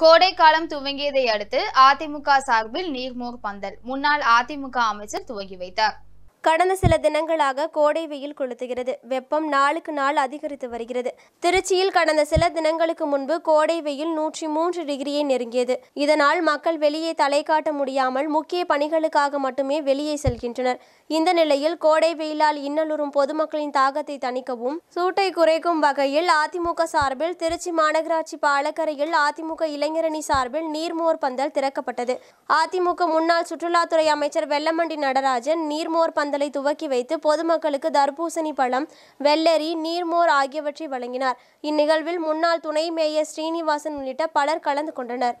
கோடை காலம் துவங்கியதை அடுத்து அதிமுக சார்பில் நீர்மோர் பந்தல் முன்னாள் அதிமுக அமைச்சர் துவங்கி வைத்தார் கடந்த சில தினங்களாக கோடை வெயில் கொளுத்துகிறது வெப்பம் நாளுக்கு நாள் அதிகரித்து வருகிறது திருச்சியில் கடந்த சில தினங்களுக்கு முன்பு கோடை வெயில் நூற்றி மூன்று டிகிரியை நெருங்கியது இதனால் மக்கள் வெளியே தலை காட்ட முடியாமல் முக்கிய பணிகளுக்காக மட்டுமே வெளியே செல்கின்றனர் இந்த நிலையில் கோடை வெயிலால் இன்னலுறும் பொதுமக்களின் தாகத்தை தணிக்கவும் சூட்டை குறைக்கும் வகையில் அதிமுக சார்பில் திருச்சி மாநகராட்சி பாலக்கரையில் அதிமுக இளைஞரணி சார்பில் நீர்மோர் பந்தல் திறக்கப்பட்டது அதிமுக முன்னாள் சுற்றுலாத்துறை அமைச்சர் வெல்லமண்டி நடராஜன் நீர்மோர் பந்தல் காதலை துவக்கி வைத்து பொதுமக்களுக்கு தர்பூசணி பழம் வெள்ளரி நீர்மோர் ஆகியவற்றை வழங்கினார் இந்நிகழ்வில் முன்னாள் துணை மேயர் ஸ்ரீனிவாசன் உள்ளிட்ட பலர் கலந்து கொண்டனர்